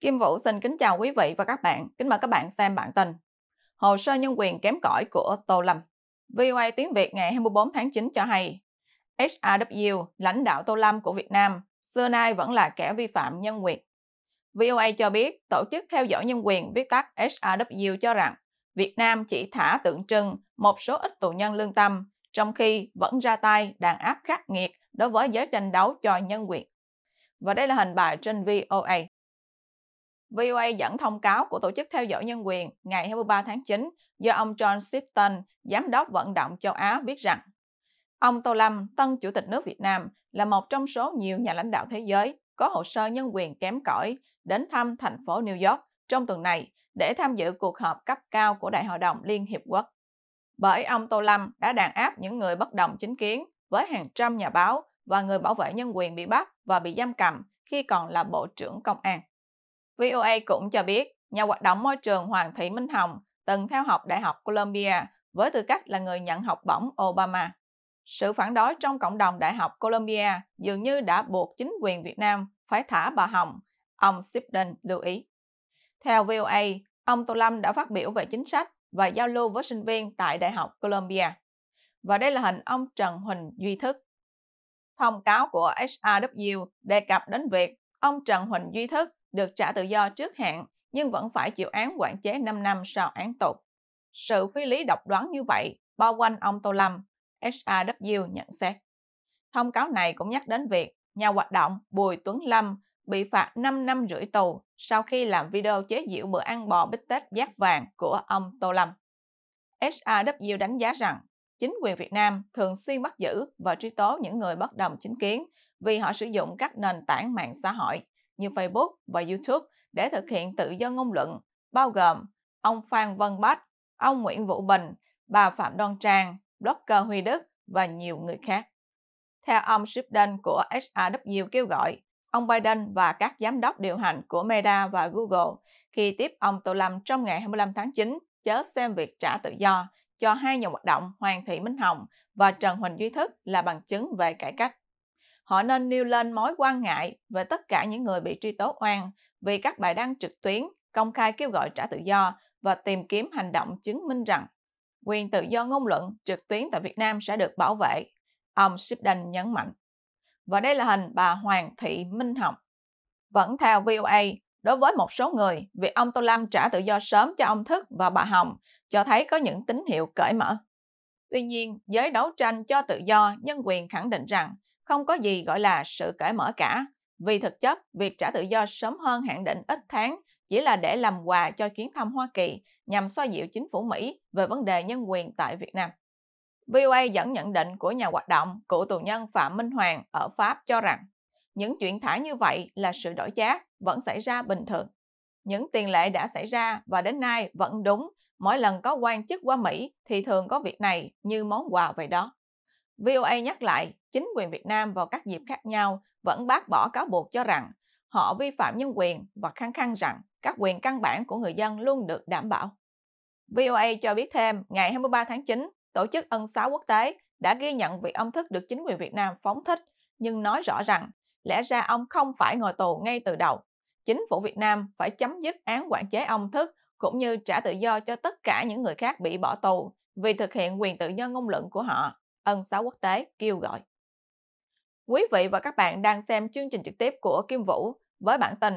Kim Vũ xin kính chào quý vị và các bạn. Kính mời các bạn xem bản tin. Hồ sơ nhân quyền kém cỏi của Tô Lâm. VOA tiếng Việt ngày 24 tháng 9 cho hay, HRW, lãnh đạo Tô Lâm của Việt Nam, xưa nay vẫn là kẻ vi phạm nhân quyền. VOA cho biết, tổ chức theo dõi nhân quyền viết tắt HRW cho rằng Việt Nam chỉ thả tượng trưng một số ít tù nhân lương tâm, trong khi vẫn ra tay đàn áp khắc nghiệt đối với giới tranh đấu cho nhân quyền. Và đây là hình bài trên VOA. VOA dẫn thông cáo của Tổ chức Theo dõi Nhân quyền ngày 23 tháng 9 do ông John Shipton, Giám đốc vận động châu Á, viết rằng Ông Tô Lâm, tân Chủ tịch nước Việt Nam, là một trong số nhiều nhà lãnh đạo thế giới có hồ sơ nhân quyền kém cỏi đến thăm thành phố New York trong tuần này để tham dự cuộc họp cấp cao của Đại hội đồng Liên Hiệp Quốc. Bởi ông Tô Lâm đã đàn áp những người bất đồng chính kiến với hàng trăm nhà báo và người bảo vệ nhân quyền bị bắt và bị giam cầm khi còn là Bộ trưởng Công an. VOA cũng cho biết, nhà hoạt động môi trường Hoàng Thị Minh Hồng từng theo học Đại học Columbia với tư cách là người nhận học bổng Obama. Sự phản đối trong cộng đồng Đại học Columbia dường như đã buộc chính quyền Việt Nam phải thả bà Hồng, ông Sipden lưu ý. Theo VOA, ông Tô Lâm đã phát biểu về chính sách và giao lưu với sinh viên tại Đại học Columbia. Và đây là hình ông Trần Huỳnh Duy Thức. Thông cáo của HRW đề cập đến việc ông Trần Huỳnh Duy Thức được trả tự do trước hạn nhưng vẫn phải chịu án quản chế 5 năm sau án tù. Sự phi lý độc đoán như vậy bao quanh ông Tô Lâm, HRW nhận xét. Thông cáo này cũng nhắc đến việc nhà hoạt động Bùi Tuấn Lâm bị phạt 5 năm rưỡi tù sau khi làm video chế giễu bữa ăn bò bít tết giác vàng của ông Tô Lâm. HRW đánh giá rằng chính quyền Việt Nam thường xuyên bắt giữ và truy tố những người bất đồng chính kiến vì họ sử dụng các nền tảng mạng xã hội như Facebook và YouTube để thực hiện tự do ngôn luận, bao gồm ông Phan Văn Bách, ông Nguyễn Vũ Bình, bà Phạm Đoan Trang, blogger Huy Đức và nhiều người khác. Theo ông Shipden của HRW kêu gọi, ông Biden và các giám đốc điều hành của Meta và Google khi tiếp ông Tô Lâm trong ngày 25 tháng 9 chớ xem việc trả tự do cho hai nhà hoạt động Hoàng Thị Minh Hồng và Trần Huỳnh Duy Thức là bằng chứng về cải cách. Họ nên nêu lên mối quan ngại về tất cả những người bị truy tố oan vì các bài đăng trực tuyến công khai kêu gọi trả tự do và tìm kiếm hành động chứng minh rằng quyền tự do ngôn luận trực tuyến tại Việt Nam sẽ được bảo vệ, ông Shipden nhấn mạnh. Và đây là hình bà Hoàng Thị Minh Hồng. Vẫn theo VOA, đối với một số người, việc ông Tô lam trả tự do sớm cho ông Thức và bà Hồng cho thấy có những tín hiệu cởi mở. Tuy nhiên, giới đấu tranh cho tự do, nhân quyền khẳng định rằng không có gì gọi là sự cởi mở cả, vì thực chất việc trả tự do sớm hơn hạn định ít tháng chỉ là để làm quà cho chuyến thăm Hoa Kỳ nhằm xoa dịu chính phủ Mỹ về vấn đề nhân quyền tại Việt Nam. VOA dẫn nhận định của nhà hoạt động cựu tù nhân Phạm Minh Hoàng ở Pháp cho rằng những chuyện thả như vậy là sự đổi giá vẫn xảy ra bình thường. Những tiền lệ đã xảy ra và đến nay vẫn đúng, mỗi lần có quan chức qua Mỹ thì thường có việc này như món quà vậy đó. VOA nhắc lại, chính quyền Việt Nam vào các dịp khác nhau vẫn bác bỏ cáo buộc cho rằng họ vi phạm nhân quyền và khăng khăng rằng các quyền căn bản của người dân luôn được đảm bảo. VOA cho biết thêm, ngày 23 tháng 9, Tổ chức Ân xá Quốc tế đã ghi nhận vị ông Thức được chính quyền Việt Nam phóng thích, nhưng nói rõ rằng lẽ ra ông không phải ngồi tù ngay từ đầu. Chính phủ Việt Nam phải chấm dứt án quản chế ông Thức cũng như trả tự do cho tất cả những người khác bị bỏ tù vì thực hiện quyền tự do ngôn luận của họ ân xá quốc tế kêu gọi. Quý vị và các bạn đang xem chương trình trực tiếp của Kim Vũ với bản tin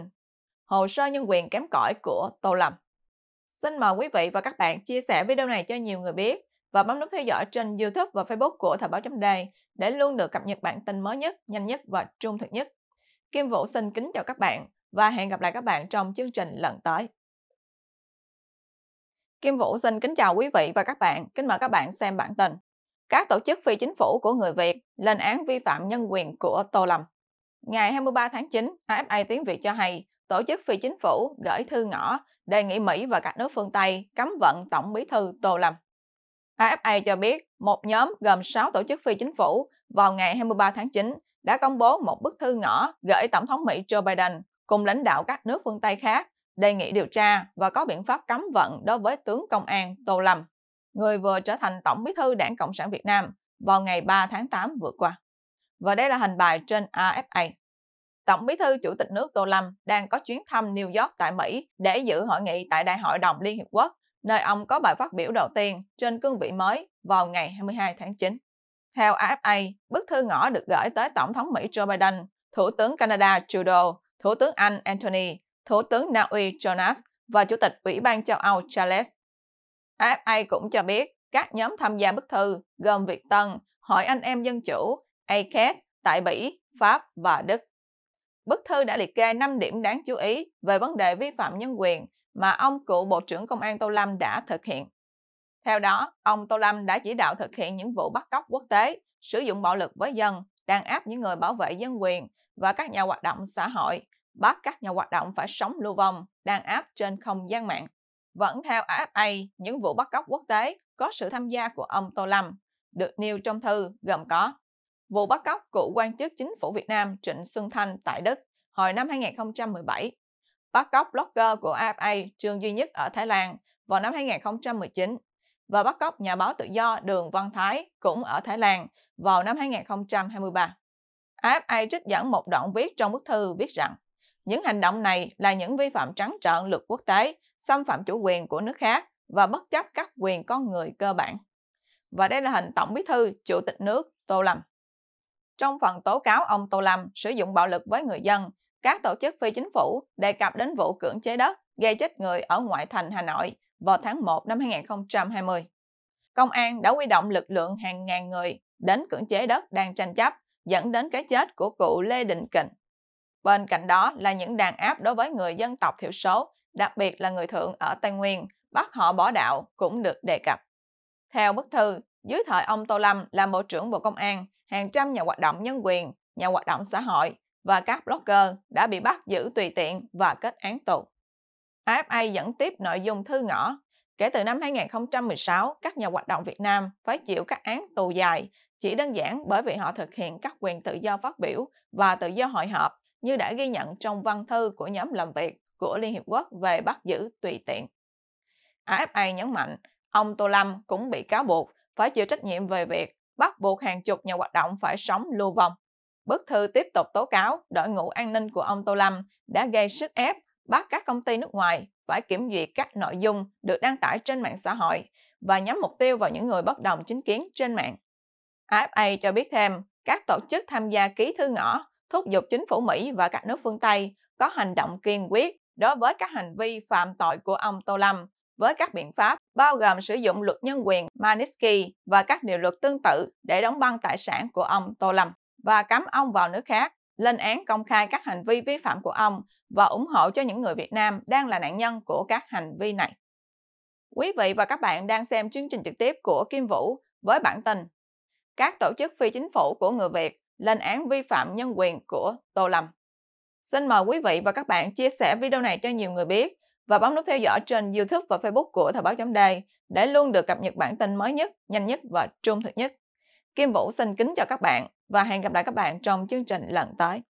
Hồ sơ nhân quyền kém cỏi của Tô Lâm. Xin mời quý vị và các bạn chia sẻ video này cho nhiều người biết và bấm nút theo dõi trên YouTube và Facebook của Thời báo chấm đề để luôn được cập nhật bản tin mới nhất, nhanh nhất và trung thực nhất. Kim Vũ xin kính chào các bạn và hẹn gặp lại các bạn trong chương trình lần tới. Kim Vũ xin kính chào quý vị và các bạn, kính mời các bạn xem bản tin các tổ chức phi chính phủ của người Việt lên án vi phạm nhân quyền của Tô Lâm. Ngày 23 tháng 9, AFA tiếng Việt cho hay tổ chức phi chính phủ gửi thư ngõ đề nghị Mỹ và các nước phương Tây cấm vận Tổng bí thư Tô Lâm. AFA cho biết một nhóm gồm 6 tổ chức phi chính phủ vào ngày 23 tháng 9 đã công bố một bức thư ngõ gửi Tổng thống Mỹ Joe Biden cùng lãnh đạo các nước phương Tây khác đề nghị điều tra và có biện pháp cấm vận đối với tướng công an Tô Lâm người vừa trở thành Tổng bí thư Đảng Cộng sản Việt Nam vào ngày 3 tháng 8 vừa qua. Và đây là hình bài trên AFA. Tổng bí thư Chủ tịch nước Tô Lâm đang có chuyến thăm New York tại Mỹ để dự hội nghị tại Đại hội đồng Liên Hiệp Quốc, nơi ông có bài phát biểu đầu tiên trên cương vị mới vào ngày 22 tháng 9. Theo AFA, bức thư ngõ được gửi tới Tổng thống Mỹ Joe Biden, Thủ tướng Canada Trudeau, Thủ tướng Anh Anthony, Thủ tướng Na Uy Jonas và Chủ tịch Ủy ban châu Âu Charles AFA cũng cho biết các nhóm tham gia bức thư gồm Việt Tân, Hội Anh em Dân Chủ, ACAT tại Bỉ, Pháp và Đức. Bức thư đã liệt kê 5 điểm đáng chú ý về vấn đề vi phạm nhân quyền mà ông cựu Bộ trưởng Công an Tô Lâm đã thực hiện. Theo đó, ông Tô Lâm đã chỉ đạo thực hiện những vụ bắt cóc quốc tế, sử dụng bạo lực với dân, đàn áp những người bảo vệ dân quyền và các nhà hoạt động xã hội, bắt các nhà hoạt động phải sống lưu vong, đàn áp trên không gian mạng. Vẫn theo AFA, những vụ bắt cóc quốc tế có sự tham gia của ông Tô Lâm được nêu trong thư gồm có vụ bắt cóc cựu quan chức chính phủ Việt Nam Trịnh Xuân Thanh tại Đức hồi năm 2017, bắt cóc blogger của AFA Trương Duy Nhất ở Thái Lan vào năm 2019 và bắt cóc nhà báo tự do Đường Văn Thái cũng ở Thái Lan vào năm 2023. AFA trích dẫn một đoạn viết trong bức thư viết rằng những hành động này là những vi phạm trắng trợn luật quốc tế, xâm phạm chủ quyền của nước khác và bất chấp các quyền con người cơ bản. Và đây là hình Tổng Bí thư Chủ tịch nước Tô Lâm. Trong phần tố cáo ông Tô Lâm sử dụng bạo lực với người dân, các tổ chức phi chính phủ đề cập đến vụ cưỡng chế đất gây chết người ở ngoại thành Hà Nội vào tháng 1 năm 2020. Công an đã huy động lực lượng hàng ngàn người đến cưỡng chế đất đang tranh chấp, dẫn đến cái chết của cụ Lê Đình Kình. Bên cạnh đó là những đàn áp đối với người dân tộc thiểu số, đặc biệt là người thượng ở Tây Nguyên, bắt họ bỏ đạo cũng được đề cập. Theo bức thư, dưới thời ông Tô Lâm làm Bộ trưởng Bộ Công an, hàng trăm nhà hoạt động nhân quyền, nhà hoạt động xã hội và các blogger đã bị bắt giữ tùy tiện và kết án tù. AFA dẫn tiếp nội dung thư ngõ. Kể từ năm 2016, các nhà hoạt động Việt Nam phải chịu các án tù dài chỉ đơn giản bởi vì họ thực hiện các quyền tự do phát biểu và tự do hội họp như đã ghi nhận trong văn thư của nhóm làm việc của Liên Hiệp Quốc về bắt giữ tùy tiện. AFA nhấn mạnh, ông Tô Lâm cũng bị cáo buộc phải chịu trách nhiệm về việc bắt buộc hàng chục nhà hoạt động phải sống lưu vong. Bức thư tiếp tục tố cáo đội ngũ an ninh của ông Tô Lâm đã gây sức ép bắt các công ty nước ngoài phải kiểm duyệt các nội dung được đăng tải trên mạng xã hội và nhắm mục tiêu vào những người bất đồng chính kiến trên mạng. AFA cho biết thêm, các tổ chức tham gia ký thư ngõ thúc giục chính phủ Mỹ và các nước phương Tây có hành động kiên quyết đối với các hành vi phạm tội của ông Tô Lâm với các biện pháp bao gồm sử dụng luật nhân quyền Magnitsky và các điều luật tương tự để đóng băng tài sản của ông Tô Lâm và cấm ông vào nước khác, lên án công khai các hành vi vi phạm của ông và ủng hộ cho những người Việt Nam đang là nạn nhân của các hành vi này. Quý vị và các bạn đang xem chương trình trực tiếp của Kim Vũ với bản tin Các tổ chức phi chính phủ của người Việt lên án vi phạm nhân quyền của Tô Lâm. Xin mời quý vị và các bạn chia sẻ video này cho nhiều người biết và bấm nút theo dõi trên YouTube và Facebook của Thời báo chấm Day để luôn được cập nhật bản tin mới nhất, nhanh nhất và trung thực nhất. Kim Vũ xin kính chào các bạn và hẹn gặp lại các bạn trong chương trình lần tới.